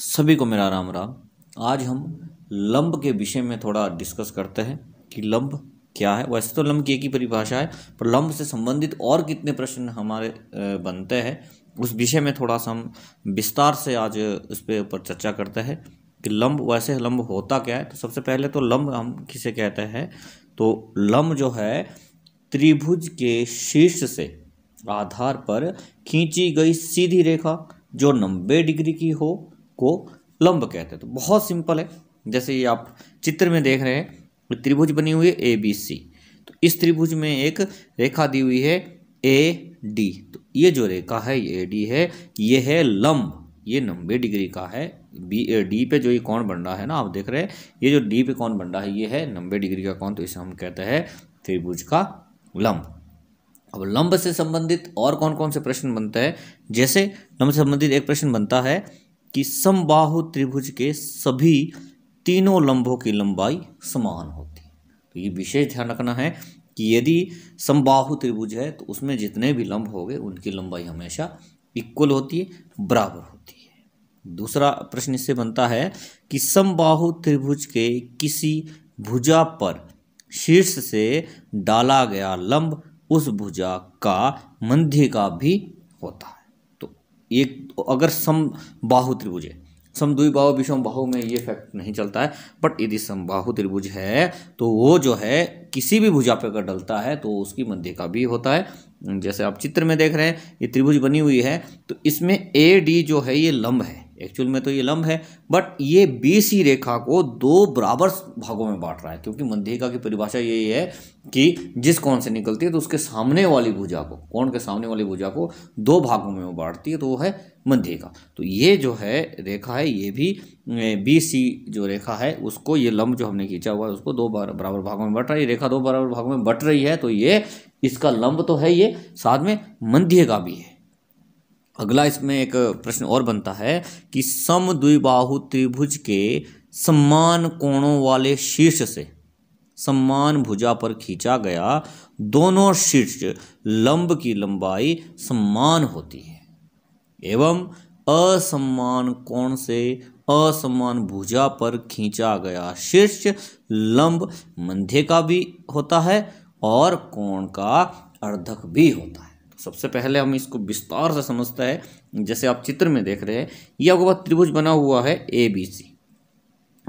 सभी को मेरा राम राम आज हम लंब के विषय में थोड़ा डिस्कस करते हैं कि लंब क्या है वैसे तो लंब की एक ही परिभाषा है पर लंब से संबंधित और कितने प्रश्न हमारे बनते हैं उस विषय में थोड़ा सा हम विस्तार से आज उस पर ऊपर चर्चा करते हैं कि लंब वैसे लंब होता क्या है तो सबसे पहले तो लंब हम किसे कहते हैं तो लंब जो है त्रिभुज के शीर्ष से आधार पर खींची गई सीधी रेखा जो नब्बे डिग्री की हो को लंब कहते हैं तो बहुत सिंपल है जैसे ये आप चित्र में देख रहे हैं त्रिभुज बनी हुई है ए बी सी तो इस त्रिभुज में एक रेखा दी हुई है ए डी तो ये जो रेखा है ये ए डी है ये है लंब ये नब्बे डिग्री का है बी डी पे जो ये कौन बन रहा है ना आप देख रहे हैं ये जो डी पे कौन बन रहा है ये है नब्बे डिग्री का कौन तो इसे हम कहते हैं त्रिभुज का लंब अब लंब से संबंधित और कौन कौन से प्रश्न बनते हैं जैसे लंब से संबंधित एक प्रश्न बनता है कि समबाहु त्रिभुज के सभी तीनों लंबों की लंबाई समान होती है तो ये विशेष ध्यान रखना है कि यदि समबाहु त्रिभुज है तो उसमें जितने भी लंब हो उनकी लंबाई हमेशा इक्वल होती है बराबर होती है दूसरा प्रश्न इससे बनता है कि समबाहु त्रिभुज के किसी भुजा पर शीर्ष से डाला गया लंब उस भुजा का मध्य का भी होता है एक अगर सम बाहु त्रिभुज है दुई बाहु विषम बाहु में ये फैक्ट नहीं चलता है बट यदि समबाहु त्रिभुज है तो वो जो है किसी भी भुजा पर अगर डलता है तो उसकी मध्य का भी होता है जैसे आप चित्र में देख रहे हैं ये त्रिभुज बनी हुई है तो इसमें ए डी जो है ये लंब है एक्चुअल में तो ये लंब है बट ये सी रेखा को दो बराबर भागों में बांट रहा है क्योंकि मंदेगा की परिभाषा यही है कि जिस कोण से निकलती है तो उसके सामने वाली भुजा को कोण के सामने वाली भुजा को दो भागों में बांटती है तो वो है मंदेगा तो ये जो है रेखा है ये भी बी सी जो रेखा है उसको ये लंब जो हमने खींचा हुआ है उसको दो बराबर भागों में बट रहा है ये रेखा दो बराबर भागों में बट रही है तो ये इसका लंब तो है ये साथ में मंदिएगा भी है अगला इसमें एक प्रश्न और बनता है कि सम द्विबाहु त्रिभुज के समान कोणों वाले शीर्ष से समान भुजा पर खींचा गया दोनों शीर्ष लंब की लंबाई समान होती है एवं असमान कोण से असमान भुजा पर खींचा गया शीर्ष लंब मंधे का भी होता है और कोण का अर्धक भी होता है सबसे पहले हम इसको विस्तार से समझते हैं जैसे आप चित्र में देख रहे हैं ये आपके पास त्रिभुज बना हुआ है ए बी सी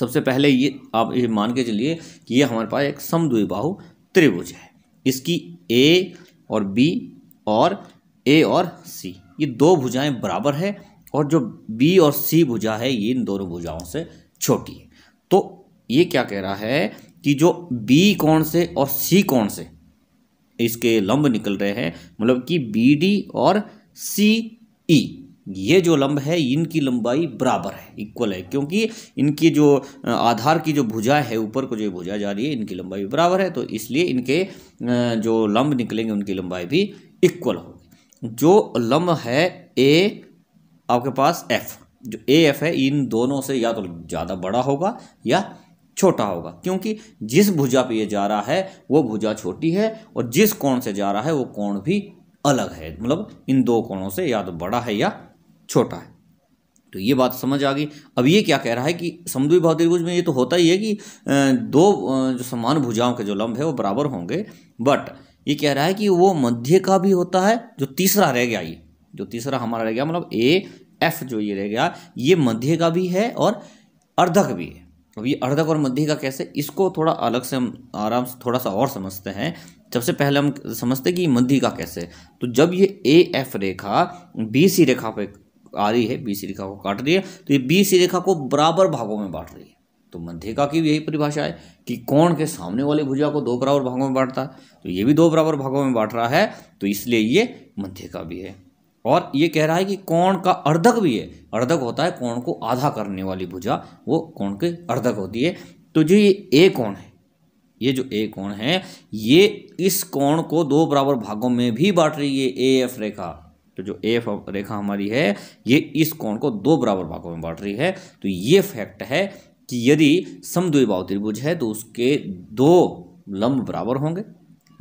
सबसे पहले ये आप ये मान के चलिए कि ये हमारे पास एक समद्विबाहु त्रिभुज है इसकी ए और बी और ए और सी ये दो भुजाएं बराबर है और जो बी और सी भुजा है ये इन दोनों भुजाओं से छोटी है तो ये क्या कह रहा है कि जो बी कौन से और सी कौन से इसके लंब निकल रहे हैं मतलब कि बी डी और सी ई e। ये जो लंब है इनकी लंबाई बराबर है इक्वल है क्योंकि इनकी जो आधार की जो भुजा है ऊपर को जो भुजा जा रही है इनकी लंबाई बराबर है तो इसलिए इनके जो लंब निकलेंगे उनकी लंबाई भी इक्वल होगी जो लंब है ए आपके पास एफ जो ए एफ है इन दोनों से या तो ज़्यादा बड़ा होगा या छोटा होगा क्योंकि जिस भुजा पे ये जा रहा है वो भुजा छोटी है और जिस कोण से जा रहा है वो कोण भी अलग है मतलब इन दो कोणों से या तो बड़ा है या छोटा है तो ये बात समझ आ गई अब ये क्या कह रहा है कि समुद्री समद्विभाव त्रिभुज में ये तो होता ही है कि दो जो समान भुजाओं के जो लंब है वो बराबर होंगे बट ये कह रहा है कि वो मध्य का भी होता है जो तीसरा रह गया ये जो तीसरा हमारा रह गया मतलब ए एफ जो ये रह गया ये मध्य का भी है और अर्धक भी है अब ये अर्धक और मध्य का कैसे इसको थोड़ा अलग से हम आराम से थोड़ा सा और समझते हैं सबसे पहले हम समझते हैं कि मध्य का कैसे तो जब ये A F Rekha B C रेखा पे आ रही है बी सी रेखा को काट रही है तो ये बी सी रेखा को बराबर भागों में बांट रही है तो मध्य का की भी यही परिभाषा है कि कोण के सामने वाले भुजा को दो बराबर भागों में बांटता है तो ये भी दो बराबर भागों में बांट रहा है तो इसलिए ये मध्य का भी है और ये कह रहा है कि कोण का अर्धक भी है अर्धक होता है कोण को आधा करने वाली भुजा वो कोण के अर्धक होती है तो जो ये ए कोण है ये जो ए कोण है ये इस कोण को दो बराबर भागों में भी बांट रही है ए एफ रेखा तो जो ए एफ रेखा हमारी है ये इस कोण को दो बराबर भागों में बांट रही है तो ये फैक्ट है कि यदि समद्विभाव त्रिभुज है तो उसके दो लंब बराबर होंगे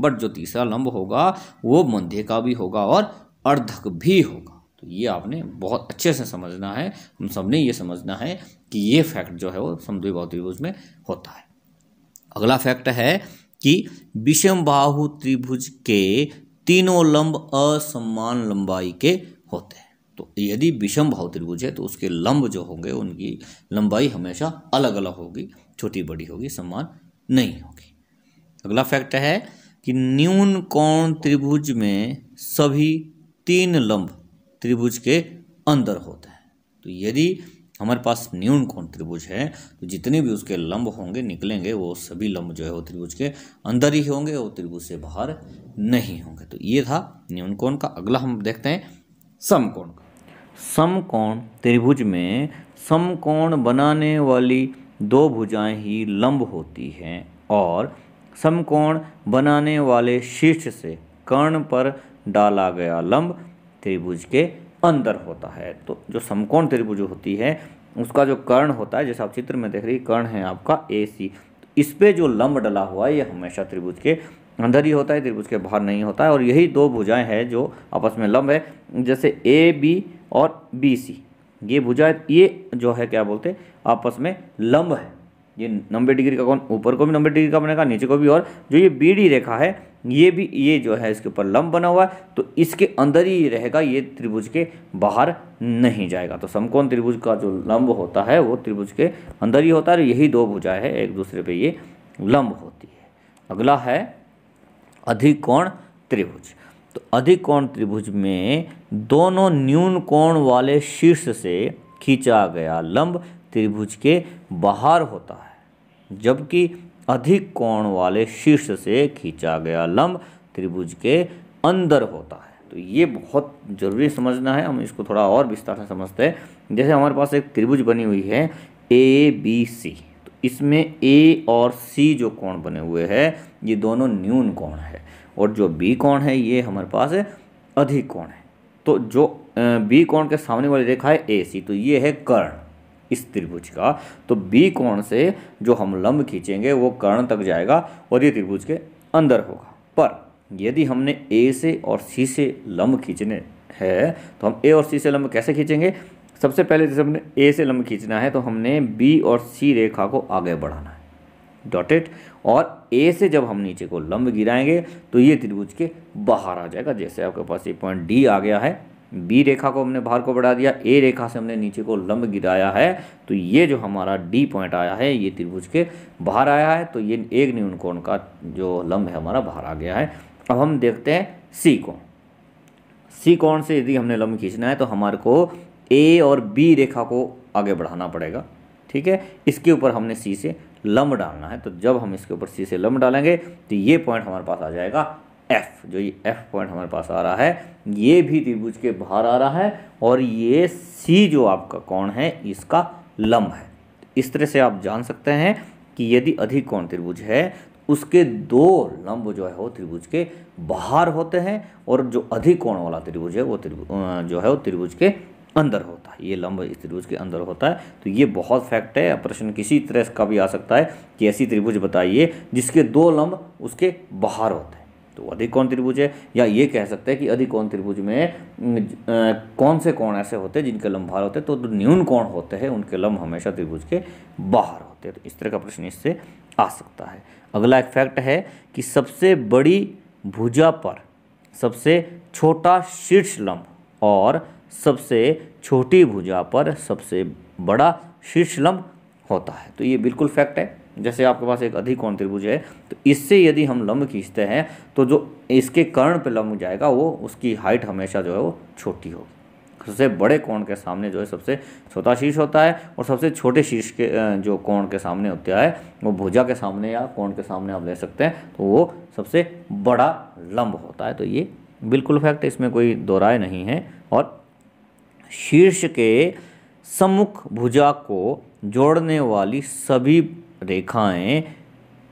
बट जो तीसरा लंब होगा वो मध्य का भी होगा और अर्धक भी होगा तो ये आपने बहुत अच्छे से समझना है हम सब ने ये समझना है कि ये फैक्ट जो है वो समद्विबाहु त्रिभुज में होता है अगला फैक्ट है कि विषम बाहु त्रिभुज के तीनों लंब असमान लंबाई के होते हैं तो यदि विषम भाव त्रिभुज है तो उसके लंब जो होंगे उनकी लंबाई हमेशा अलग अलग होगी छोटी बड़ी होगी समान नहीं होगी अगला फैक्ट है कि न्यून कोण त्रिभुज में सभी तीन लंब त्रिभुज के अंदर होते हैं तो यदि हमारे पास न्यून कोण त्रिभुज है तो जितने भी उसके लंब होंगे निकलेंगे वो सभी लंब जो है वो त्रिभुज के अंदर ही होंगे वो त्रिभुज से बाहर नहीं होंगे तो ये था न्यून कोण का अगला हम देखते हैं समकोण का समकोण त्रिभुज में समकोण बनाने वाली दो भुजाएं ही लंब होती हैं और समकोण बनाने वाले शीर्ष से कर्ण पर डाला गया लंब त्रिभुज के अंदर होता है तो जो समकोण त्रिभुज होती है उसका जो कर्ण होता है जैसे आप चित्र में देख रही कर्ण है आपका ए सी तो इस पर जो लंब डला हुआ है ये हमेशा त्रिभुज के अंदर ही होता है त्रिभुज के बाहर नहीं होता है और यही दो भुजाएं हैं जो आपस में लंब है जैसे ए बी और बी सी ये भुजाएं ये जो है क्या बोलते हैं आपस में लंब है ये नब्बे डिग्री का कौन ऊपर को भी नब्बे डिग्री का बनेगा नीचे को भी और जो ये बी डी रेखा है ये भी ये जो है इसके ऊपर लंब बना हुआ है तो इसके अंदर ही रहेगा ये त्रिभुज के बाहर नहीं जाएगा तो समकोण त्रिभुज का जो लंब होता है वो त्रिभुज के अंदर ही होता है यही दो भुजाएं हैं एक दूसरे पे ये लंब होती है अगला है अधिकोण त्रिभुज तो अधिकोण त्रिभुज में दोनों न्यून कोण वाले शीर्ष से खींचा गया लंब त्रिभुज के बाहर होता है जबकि अधिक कोण वाले शीर्ष से खींचा गया लंब त्रिभुज के अंदर होता है तो ये बहुत ज़रूरी समझना है हम इसको थोड़ा और विस्तार से समझते हैं जैसे हमारे पास एक त्रिभुज बनी हुई है ए बी सी तो इसमें ए और सी जो कोण बने हुए हैं ये दोनों न्यून कोण है और जो बी कोण है ये हमारे पास अधिक कोण है तो जो बी कोण के सामने वाली रेखा है ए सी तो ये है कर्ण इस त्रिभुज का तो बी कोण से जो हम लंब खींचेंगे वो कर्ण तक जाएगा और ये त्रिभुज के अंदर होगा पर यदि हमने ए से और सी से लंब खींचने है तो हम ए और सी से लंब कैसे खींचेंगे सबसे पहले जैसे हमने ए से लंब खींचना है तो हमने बी और सी रेखा को आगे बढ़ाना है डॉटेड और ए से जब हम नीचे को लंब गिराएंगे तो ये त्रिभुज के बाहर आ जाएगा जैसे आपके पास ये पॉइंट डी आ गया है बी रेखा को हमने बाहर को बढ़ा दिया ए रेखा से हमने नीचे को लंब गिराया है तो ये जो हमारा डी पॉइंट आया है ये त्रिभुज के बाहर आया है तो ये एक न्यून कोण का जो लंब है हमारा बाहर आ गया है अब हम देखते हैं सी कोण सी कोण से यदि हमने लंब खींचना है तो हमारे को ए और बी रेखा को आगे बढ़ाना पड़ेगा ठीक है इसके ऊपर हमने सी से लंब डालना है तो जब हम इसके ऊपर सी से लंब डालेंगे तो ये पॉइंट हमारे पास आ जाएगा एफ जो ये एफ पॉइंट हमारे पास आ रहा है ये भी त्रिभुज के बाहर आ रहा है और ये सी जो आपका कोण है इसका लंब है इस तरह से आप जान सकते हैं कि यदि अधिक कोण त्रिभुज है उसके दो लंब जो है वो त्रिभुज के बाहर होते हैं और जो अधिक कोण वाला त्रिभुज है वो त्रिभुज जो है वो त्रिभुज के अंदर होता है ये लंब इस त्रिभुज के अंदर होता है तो ये बहुत फैक्ट है प्रश्न किसी तरह का भी आ सकता है कि ऐसी त्रिभुज बताइए जिसके दो लंब उसके बाहर होते हैं तो अधिकोण त्रिभुज है या ये कह सकते हैं कि अधिकोण त्रिभुज में कौन से कोण ऐसे होते हैं जिनके लंब भार होते हैं तो न्यून कोण होते हैं उनके लंब हमेशा त्रिभुज के बाहर होते हैं तो इस तरह का प्रश्न इससे आ सकता है अगला एक फैक्ट है कि सबसे बड़ी भुजा पर सबसे छोटा शीर्ष लंब और सबसे छोटी भुजा पर सबसे बड़ा शीर्ष लंब होता है तो ये बिल्कुल फैक्ट है जैसे आपके पास एक अधिक कोण त्रिभुज है तो इससे यदि हम लंब खींचते हैं तो जो इसके कर्ण पर लंब जाएगा वो उसकी हाइट हमेशा जो है वो छोटी होगी सबसे बड़े कोण के सामने जो है सबसे छोटा शीर्ष होता है और सबसे छोटे शीर्ष के जो कोण के सामने होता है वो भुजा के सामने या कोण के सामने आप ले सकते हैं तो वो सबसे बड़ा लंब होता है तो ये बिल्कुल फैक्ट इसमें कोई दो नहीं है और शीर्ष के सम्मुख भुजा को जोड़ने वाली सभी रेखाएं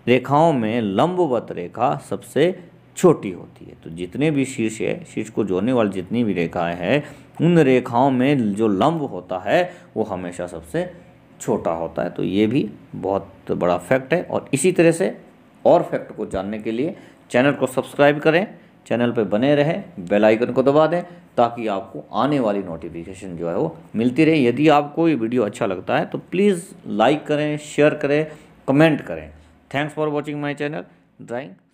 रेखाओं में लंबवत रेखा सबसे छोटी होती है तो जितने भी शीर्ष है शीर्ष को जोड़ने वाली जितनी भी रेखाएं हैं उन रेखाओं में जो लंब होता है वो हमेशा सबसे छोटा होता है तो ये भी बहुत बड़ा फैक्ट है और इसी तरह से और फैक्ट को जानने के लिए चैनल को सब्सक्राइब करें चैनल पर बने रहें बेलाइकन को दबा दें ताकि आपको आने वाली नोटिफिकेशन जो है वो मिलती रहे यदि आपको ये वीडियो अच्छा लगता है तो प्लीज़ लाइक करें शेयर करें कमेंट करें thanks for watching my channel drawing